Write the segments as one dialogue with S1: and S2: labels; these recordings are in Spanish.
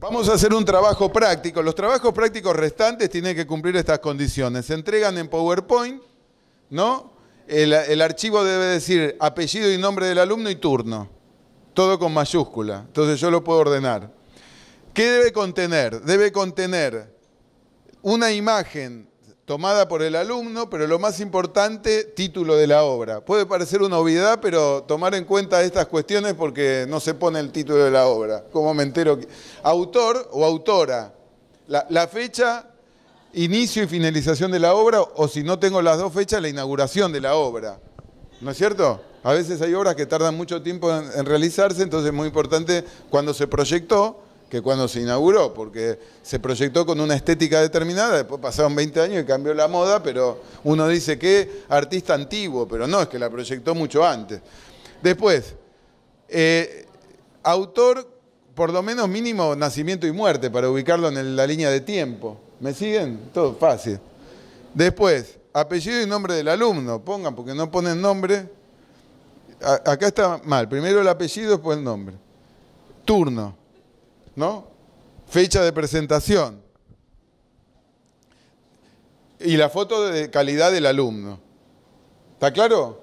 S1: Vamos a hacer un trabajo práctico. Los trabajos prácticos restantes tienen que cumplir estas condiciones. Se entregan en PowerPoint, ¿no? El, archivo debe decir apellido y nombre del alumno y turno. Todo con mayúscula. Entonces yo lo puedo ordenar. ¿Qué debe contener? Debe contener una imagen tomada por el alumno, pero lo más importante, título de la obra. Puede parecer una obviedad, pero tomar en cuenta estas cuestiones porque no se pone el título de la obra. ¿Cómo me entero? Autor o autora. La, fecha, inicio y finalización de la obra, o si no tengo las dos fechas, la inauguración de la obra. ¿No es cierto? A veces hay obras que tardan mucho tiempo en, en realizarse, entonces es muy importante cuando se proyectó que cuando se inauguró, porque se proyectó con una estética determinada, después pasaron 20 años y cambió la moda, pero uno dice que artista antiguo, pero no, es que la proyectó mucho antes. Después, eh, autor, por lo menos mínimo, nacimiento y muerte, para ubicarlo en la línea de tiempo. ¿Me siguen? Todo fácil. Después, apellido y nombre del alumno, pongan, porque no ponen nombre. acá está mal, primero el apellido, después el nombre. Turno ¿no? Fecha de presentación. Y la foto de calidad del alumno. ¿Está claro?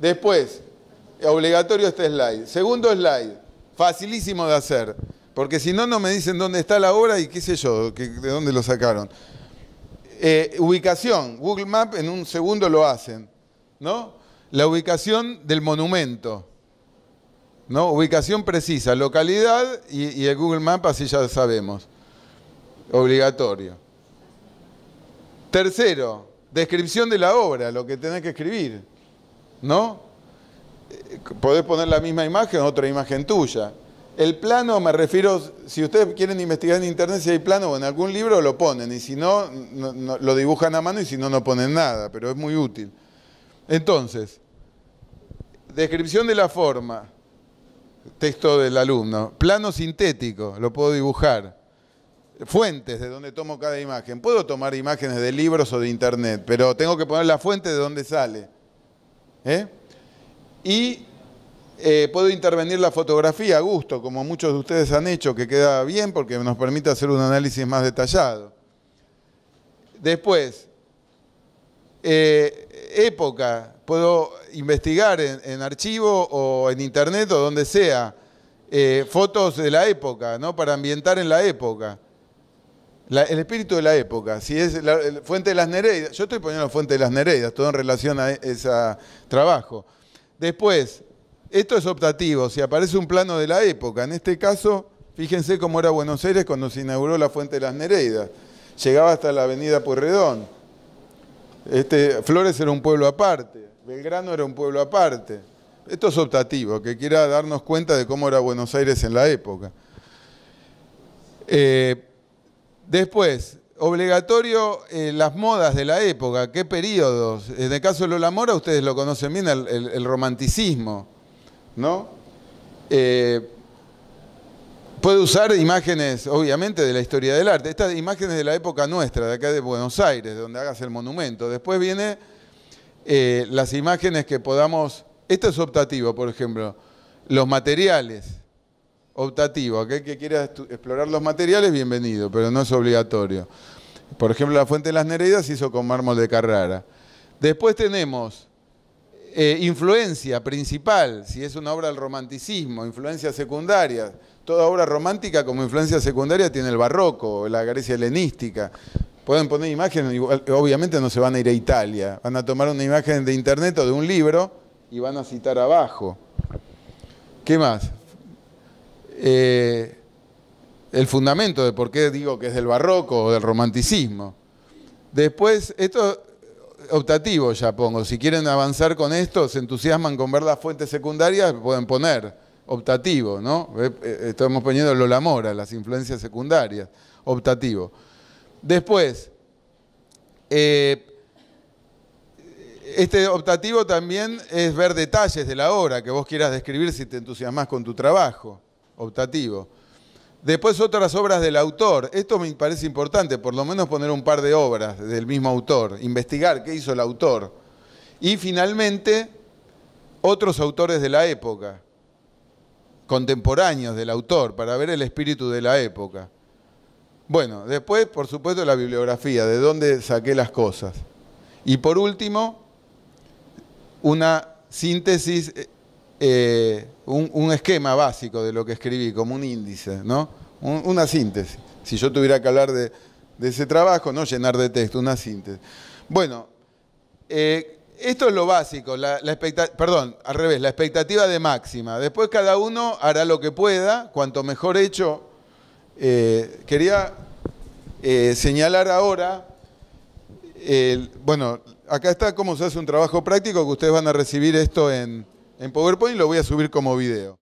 S1: Después, obligatorio este slide. Segundo slide, facilísimo de hacer, porque si no, no me dicen dónde está la obra y qué sé yo, de dónde lo sacaron. Eh, ubicación, Google Map en un segundo lo hacen, ¿no? La ubicación del monumento. ¿no? Ubicación precisa, localidad y, el Google Maps, así ya sabemos. Obligatorio. Tercero, descripción de la obra, lo que tenés que escribir, ¿no? Podés poner la misma imagen otra imagen tuya. El plano, me refiero, si ustedes quieren investigar en internet si hay plano o en algún libro, lo ponen, y si no lo dibujan a mano y si no, no ponen nada, pero es muy útil. Entonces, descripción de la forma, Texto del alumno. Plano sintético, lo puedo dibujar. Fuentes de donde tomo cada imagen. Puedo tomar imágenes de libros o de internet, pero tengo que poner la fuente de donde sale. ¿Eh? Y eh, puedo intervenir la fotografía a gusto, como muchos de ustedes han hecho, que queda bien porque nos permite hacer un análisis más detallado. Después, eh, época, puedo investigar en, en archivo o en internet o donde sea eh, fotos de la época, ¿no? Para ambientar en la época. el espíritu de la época, si es la, Fuente de las Nereidas, yo estoy poniendo la Fuente de las Nereidas, todo en relación a e, ese trabajo. Después, esto es optativo, si aparece un plano de la época, en este caso, fíjense cómo era Buenos Aires cuando se inauguró la Fuente de las Nereidas, llegaba hasta la avenida Puerredón, este, Flores era un pueblo aparte, Belgrano era un pueblo aparte. Esto es optativo, que quiera darnos cuenta de cómo era Buenos Aires en la época. Eh, después, obligatorio eh, las modas de la época, qué periodos. En el caso de Lola Mora, ustedes lo conocen bien, el, romanticismo, ¿no? Eh, puede usar imágenes, obviamente, de la historia del arte. Estas imágenes de la época nuestra, de acá de Buenos Aires, donde hagas el monumento. Después viene eh, las imágenes que podamos, esto es optativo, por ejemplo, los materiales, optativo, aquel que quiera explorar los materiales, bienvenido, pero no es obligatorio. Por ejemplo, la Fuente de las Nereidas se hizo con mármol de Carrara. Después tenemos eh, influencia principal, si es una obra del romanticismo, influencia secundaria. Toda obra romántica como influencia secundaria tiene el barroco, la Grecia helenística. Pueden poner imágenes, obviamente no se van a ir a Italia, van a tomar una imagen de internet o de un libro y van a citar abajo. ¿Qué más? Eh, el fundamento de por qué digo que es del barroco o del romanticismo. Después, esto optativo ya pongo, si quieren avanzar con esto, se entusiasman con ver las fuentes secundarias, pueden poner optativo, ¿no? Eh, eh, estamos poniendo Lola Mora, las influencias secundarias, optativo. Después, eh, este optativo también es ver detalles de la obra que vos quieras describir si te entusiasmas con tu trabajo. Optativo. Después otras obras del autor. Esto me parece importante, por lo menos poner un par de obras del mismo autor, investigar qué hizo el autor. Y finalmente, otros autores de la época, contemporáneos del autor, para ver el espíritu de la época. Bueno, después, por supuesto, la bibliografía, de dónde saqué las cosas. Y por último, una síntesis, eh, eh, un, esquema básico de lo que escribí, como un índice, ¿no? una síntesis. Si yo tuviera que hablar de, ese trabajo, no llenar de texto, una síntesis. Bueno, eh, esto es lo básico, la, perdón, al revés, la expectativa de máxima. Después cada uno hará lo que pueda, cuanto mejor hecho, eh, quería eh, señalar ahora, bueno, acá está cómo se hace un trabajo práctico, que ustedes van a recibir esto en, en PowerPoint y lo voy a subir como video.